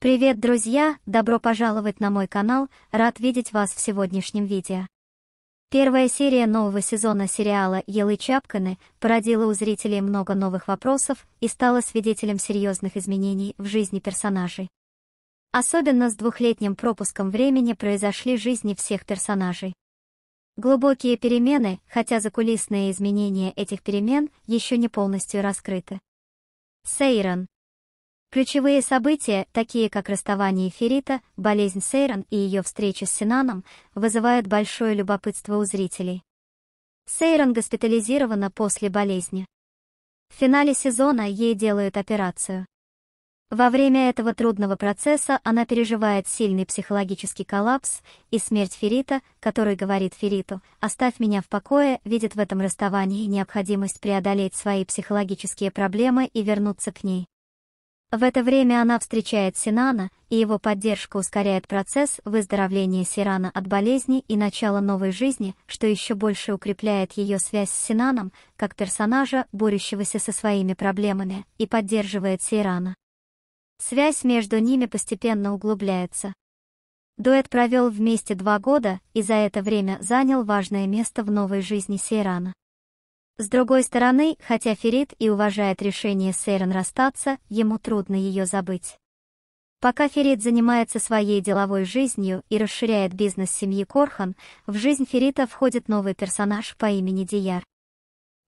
Привет, друзья! Добро пожаловать на мой канал, рад видеть вас в сегодняшнем видео. Первая серия нового сезона сериала «Елы Чапканы» породила у зрителей много новых вопросов и стала свидетелем серьезных изменений в жизни персонажей. Особенно с двухлетним пропуском времени произошли жизни всех персонажей. Глубокие перемены, хотя закулисные изменения этих перемен еще не полностью раскрыты. Сейрон, Ключевые события, такие как расставание Ферита, болезнь Сейрон и ее встреча с Синаном, вызывают большое любопытство у зрителей. Сейрон госпитализирована после болезни. В финале сезона ей делают операцию. Во время этого трудного процесса она переживает сильный психологический коллапс, и смерть Ферита, который говорит Фериту «оставь меня в покое», видит в этом расставании необходимость преодолеть свои психологические проблемы и вернуться к ней. В это время она встречает Синана, и его поддержка ускоряет процесс выздоровления Сирана от болезни и начала новой жизни, что еще больше укрепляет ее связь с Синаном, как персонажа, борющегося со своими проблемами, и поддерживает Сирана. Связь между ними постепенно углубляется. Дуэт провел вместе два года и за это время занял важное место в новой жизни Сейрана. С другой стороны, хотя Ферит и уважает решение Сейрон расстаться, ему трудно ее забыть. Пока Ферит занимается своей деловой жизнью и расширяет бизнес семьи Корхан, в жизнь Ферита входит новый персонаж по имени Дияр.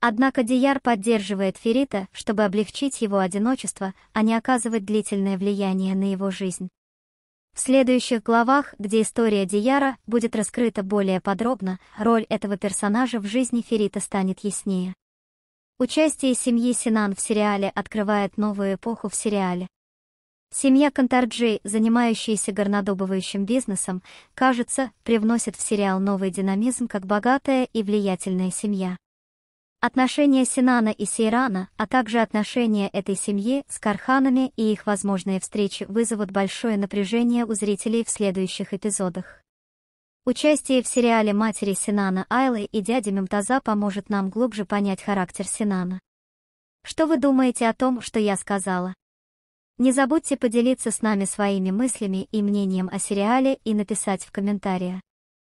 Однако Дияр поддерживает Ферита, чтобы облегчить его одиночество, а не оказывать длительное влияние на его жизнь. В следующих главах, где история Дияра будет раскрыта более подробно, роль этого персонажа в жизни Ферита станет яснее. Участие семьи Синан в сериале открывает новую эпоху в сериале. Семья Контарджи, занимающаяся горнодобывающим бизнесом, кажется, привносит в сериал новый динамизм как богатая и влиятельная семья. Отношения Синана и Сейрана, а также отношения этой семьи с Карханами и их возможные встречи вызовут большое напряжение у зрителей в следующих эпизодах. Участие в сериале матери Синана Айлы и дяди Мемтаза поможет нам глубже понять характер Синана. Что вы думаете о том, что я сказала? Не забудьте поделиться с нами своими мыслями и мнением о сериале и написать в комментариях.